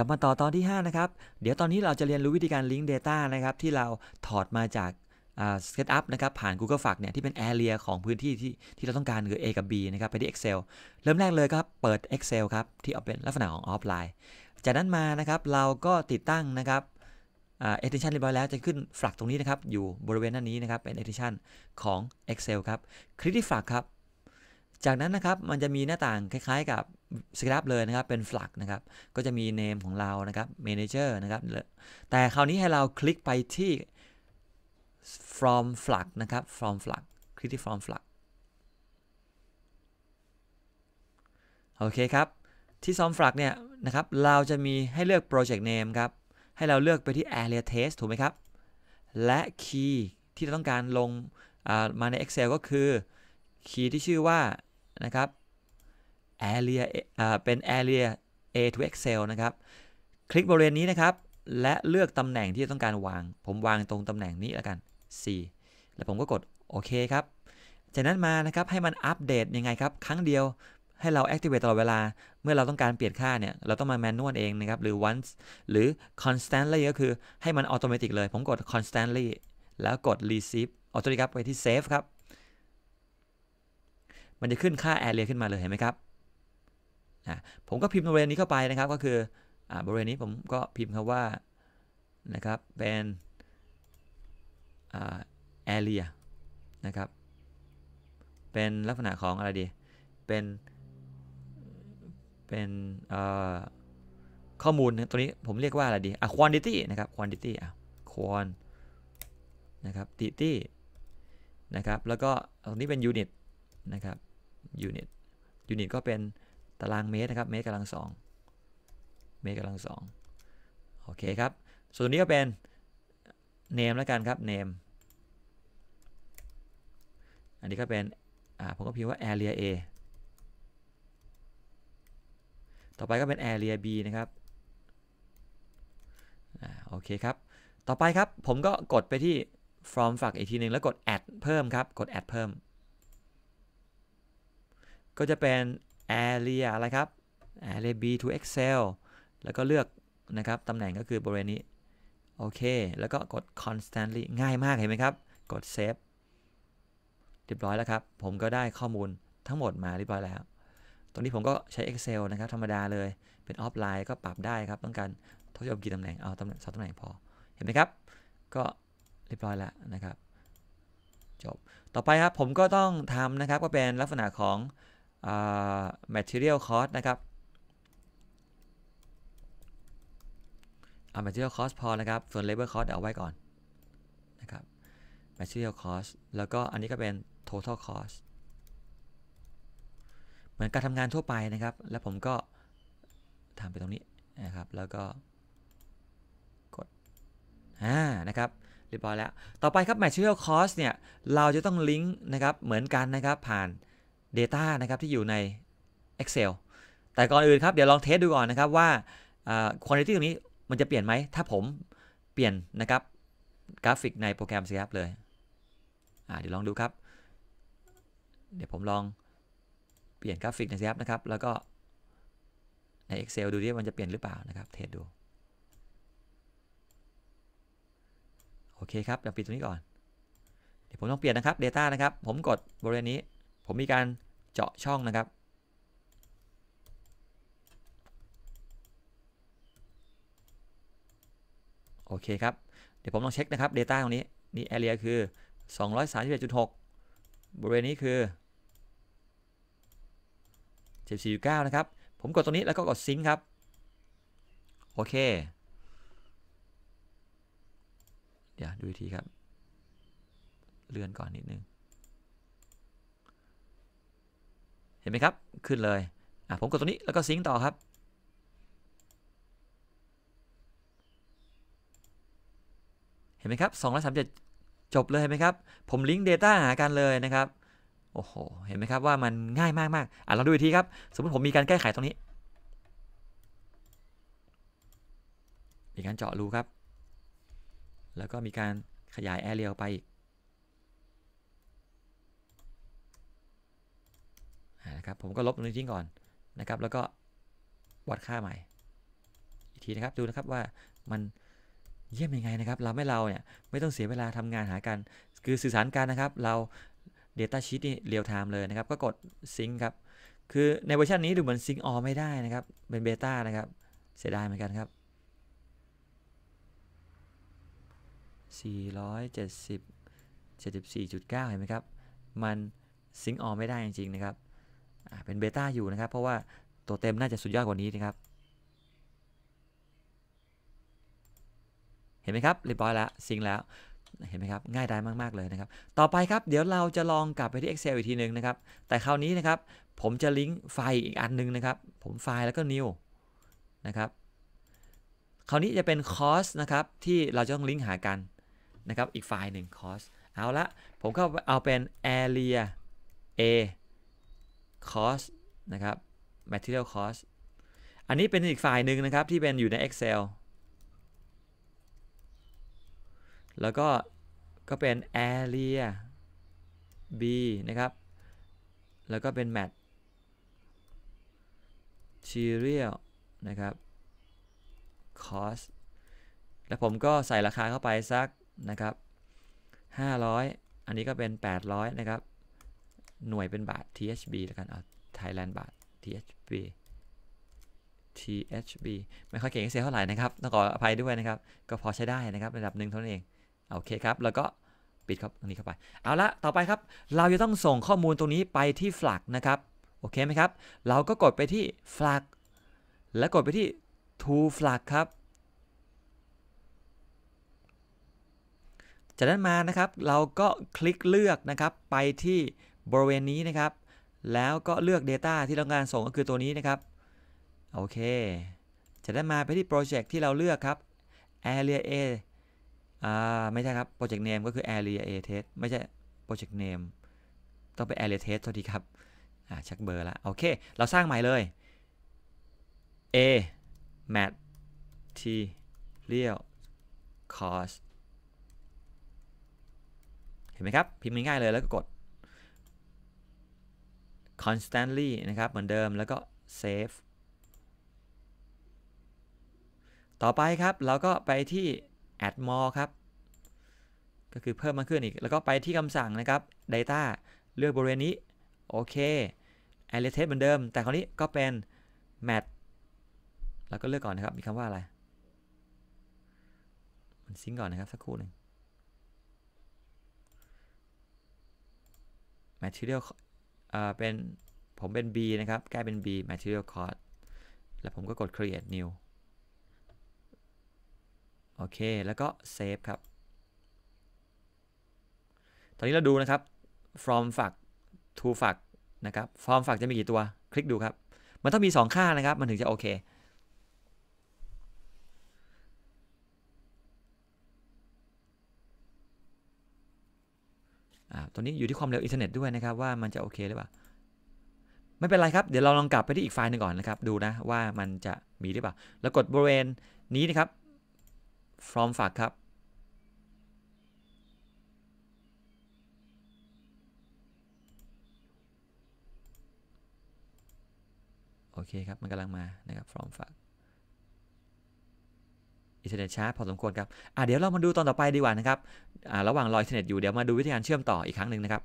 ลับมาต่อตอนที่ 5 นะครับ เดี๋ยวตอนนี้เราจะเรียนรู้วิธีการลิงก์ Data นะครับ ที่เราถอดมาจากเซตอัพนะครับผ่าน Google Fac เนี่ยที่เป็น Area ของพื้นที่ที่ที่เราต้องการคือ A กับ B นะครับ ไปที่ Excel เริ่มแรกเลยครับ เปิด Excel ครับ ที่เอาเป็นลักษณะของออฟไลน์ จากนั้นมานะครับเราก็ติดตั้งนะครับเอเทิชันเรียบร้อยแล้วจะขึ้นฝลักตรงนี้นะครับ อยู่บริเวณน้านี้นะครับ เป็นเอเทิชันของ Excel ครับคลิกที่ฝลักครับจากนั้นนะครับมันจะมีหน้าต่างคล้ายๆกับสครับเลยนะครับเป็นฝลักนะครับก็จะมีเนมของเรานะครับเมนเจอร์นะครับแต่คราวนี้ให้เราคลิกไปที่ from ฝักนะครับ from ฝักคลิกที่ from ฝักโอเคครับ ที่ซอมฝักเนี่ยนะครับเราจะมีให้เลือก project name ครับให้เราเลือกไปที่ area test ถูกไหมครับ และ key ที่เราต้องการลงมาใน Excel ก็คือคีย์ที่ชื่อว่านะครับ area เป็น area A to Excel นะครับ คลิกบริเวณนี้นะครับ และเลือกตำแหน่งที่ต้องการวาง ผมวางตรงตำแหน่งนี้แล้วกัน C แล้วผมก็กดโอเคครับจากนั้นมานะครับ ให้มันอัปเดตยังไงครับ ครั้งเดียวให้เรา activate ตลอดเวลาเมื่อเราต้องการเปลี่ยนค่าเนี่ย เราต้องมา manual เองนะครับ หรือ once หรือ constantly ก็คือให้มัน automatic เลย ผมกด constantly แล้วกด receive ออโต้ครับไปที่ save ครับมันจะขึ้นค่า area ขึ้นมาเลยเห็นไหมครับ ผมก็พิมพ์บริเวณนี้เข้าไปนะครับ ก็คือบริเวณนี้ผมก็พิมพ์คำว่านะครับเป็นแอเรียนะครับ เป็นลักษณะของอะไรดีเป็นเป็นข้อมูลตัวนี้ผมเรียกว่าอะไรดีอ่ะ quantity นะครับ quantity อ่ะ quan นะครับ t i t y นะครับ แล้วก็ตรงนี้เป็น unit นะครับยูนิตยูนิตก็เป็นตารางเมตรนะครับ เมตรกำลังสองเมตรกำลังสองโอเคครับส่วนนี้ก็เป็นเนมแล้วกันครับเนมอันนี้ก็เป็นผมก็พิมพ์ว่า area A ต่อไปก็เป็น area B นะครับอโอเคครับ ต่อไปครับ ผมก็กดไปที่ from ฝักอีกทีหนึ่งแล้วกด add เพิ่มครับกด add เพิ่มก็จะเป็น area อะไรครับ area b to excel แล้วก็เลือกนะครับตำแหน่งก็คือบริเวณนี้ โอเค แล้วก็กด constantly ง่ายมากเห็นไหมครับ กด save เรียบร้อยแล้วครับ ผมก็ได้ข้อมูลทั้งหมดมาเรียบร้อยแล้วตรงนี้ผมก็ใช้ Excel นะครับธรรมดาเลยเป็นออฟไลน์ก็ปรับได้ครับต้องการทดสอบกี่ตำแหน่งเอาตำแหน่งสองตำแหน่งพอเห็นไหมครับ ก็เรียบร้อยแล้วนะครับ จบต่อไปครับผมก็ต้องทำนะครับก็เป็นลักษณะของ material cost นะครับเอา material cost พอนะครับ ส่วน labor cost เเอาไว้ก่อนนะครับ material cost แล้วก็อันนี้ก็เป็น total cost เหมือนการทำงานทั่วไปนะครับ แล้วผมก็ทำไปตรงนี้นะครับ แล้วก็กดอ่านะครับเรียบร้อยแล้วต่อไปครับ material cost เนี่ย เราจะต้องลิงก์นะครับ เหมือนกันนะครับผ่าน Data นะครับที่อยู่ใน Excel แต่ก่อนอื่นครับเดี๋ยวลองเทสดูก่อนนะครับว่าคุณภาพตรงนี้มันจะเปลี่ยนไหมถ้าผมเปลี่ยนนะครับกราฟิกในโปรแกรม c ครับเลยเดี๋ยวลองดูครับ เดี๋ยวผมลองเปลี่ยนกราฟิกใน c ครับนะครับแล้วก็ใน Excel ดูดิมันจะเปลี่ยนหรือเปล่านะครับเทสดูโอเคครับเดี๋ยวปิดตรงนี้ก่อน เดี๋ยวผมต้องเปลี่ยนนะครับ Data นะครับผมกดบริเวณนี้ผมมีการเจาะช่องนะครับ โอเคครับ เดี๋ยวผมลองเช็คนะครับ Data ตรงนี้ นี่ Area คือ 231.6 บริเวณนี้คือ74.9นะครับ ผมกดตรงนี้แล้วก็กดซิงค์ครับ โอเค เดี๋ยวดูทีครับ เลื่อนก่อนนิดนึงเห็นไหมครับ ขึ้นเลย อ่ะผมกดตรงนี้แล้วก็ซิงต่อครับ เห็นไหมครับสองร้อยสามเจ็ดจบเลยเห็นไหมครับ ผมลิงก์ Data หากันเลยนะครับ โอ้โห เห็นไหมครับ ว่ามันง่ายมากมากอ่ะ เราดูอีกทีครับ สมมติผมมีการแก้ไขตรงนี้ มีการเจาะรูครับ แล้วก็มีการขยายแอเรียลไปอีกครับผมก็ลบตรงนี้ทิ้งก่อนนะครับ แล้วก็วัดค่าใหม่ อีกทีนะครับ ดูนะครับว่ามันเยี่ยมยังไงนะครับ เราไม่เราเนี่ย ไม่ต้องเสียเวลาทำงานหากัน คือสื่อสารกันนะครับ เรา Data Sheet นี่เรียลไทม์เลยนะครับ ก็กดซิงครับ คือในเวอร์ชันนี้ดูเหมือนซิงออไม่ได้นะครับ เป็นเบต้านะครับ เสียดายเหมือนกันครับ 470 74.9 เห็นไหมครับ มันซิงออไม่ได้จริงๆนะครับเป็นเบต้าอยู่นะครับ เพราะว่าตัวเต็มน่าจะสุดยอดกว่านี้นะครับ เห็นไหมครับเรียบร้อยแล้วซิงแล้วเห็นไหมครับง่ายดายมากๆเลยนะครับ ต่อไปครับเดี๋ยวเราจะลองกลับไปที่ Excel อีกทีหนึ่งนะครับ แต่คราวนี้นะครับ ผมจะลิงก์ไฟล์อีกอันนึงนะครับ ผมไฟล์แล้วก็ new นะครับคราวนี้จะเป็นคอสนะครับ ที่เราจะต้องลิงก์หากันนะครับอีกไฟล์หนึ่งคอสเอาละผมก็เอาเป็น area a cost นะครับ material cost อันนี้เป็นอีกฝ่ายหนึ่งนะครับที่เป็นอยู่ใน Excel แล้วก็ก็เป็น area b นะครับ แล้วก็เป็น mat m e r i a l นะครับ cost แล้วผมก็ใส่ราคาเข้าไปสักนะครับ 500 อันนี้ก็เป็น 800 นะครับหน่วยเป็นบาท THB แล้วกัน เอาไทยแลนด์บาท THB THB ไม่ค่อยเก่งเซีเท่าไหร่นะครับ ต้องขออภัยด้วยนะครับ ก็พอใช้ได้นะครับ ระดับหนึ่งเท่านั้นเองโอเคครับ แล้วก็ปิดครับตรงนี้เข้าไป เอาละ ต่อไปครับ เราจะต้องส่งข้อมูลตรงนี้ไปที่ฝลักนะครับ โอเคไหมครับ เราก็กดไปที่ฝลักแล้วกดไปที่ to ฝ l a กครับ จากนั้นมา นะครับ เราก็คลิกเลือกนะครับ ไปที่บริเวณนี้นะครับ แล้วก็เลือก Data ที่เรางานส่งก็คือตัวนี้นะครับ โอเค จะได้มาไปที่โปรเจกต์ที่เราเลือกครับ Area A อ่า ไม่ใช่ครับ Project Name ก็คือ Area A Test ไม่ใช่ Project Name ต้องเป็น Area Test ทัสีครับ อ่า ชักเบอร์ละ โอเค เราสร้างใหม่เลย A Mat T เรียก cost เห็นไหมครับ พิมพ์ง่ายเลยแล้วก็กด constantly นะครับ เหมือนเดิมแล้วก็ save ต่อไปครับเราก็ไปที่ add more ครับ ก็คือเพิ่มมาขึ้นอีก แล้วก็ไปที่คำสั่งนะครับ data เลือกบริเวณนี้โอเค a o c a t e เหมือนเดิม แต่คราวนี้ก็เป็น mat แล้วก็เลือกก่อนนะครับมีคำว่าอะไร มันซิงก่อนนะครับ สักครู่หนึ่ง material เป็นผมเป็น B นะครับ แก้เป็น B material cost แล้วผมก็กด create new โอเค แล้วก็ save ครับ ตอนนี้เราดูนะครับ from ฝัก to ฝักนะครับ from ฝักจะมีกี่ตัวคลิกดูครับ มันต้องมี 2 ค่านะครับมันถึงจะโอเคตัวนี้อยู่ที่ความเร็วอินเทอร์เน็ตด้วยนะครับว่ามันจะโอเคหรือเปล่า ไม่เป็นไรครับ เดี๋ยวเราลองกลับไปที่อีกไฟล์หนึ่งก่อนนะครับ ดูนะว่ามันจะมีหรือเปล่า แล้วกดบริเวณนี้นะครับ from ฝากครับ โอเคครับมันกำลังมานะครับ from ฝากอินเทอร์เน็ตช้าพอสมควรครับอเดี๋ยวเรามาดูตอนต่อไปดีกว่านะครับอระหว่างรออินเทอร์เน็ตอยู่เดี๋ยวมาดูวิธีการเชื่อมต่ออีกครั้งหนึ่งนะครับ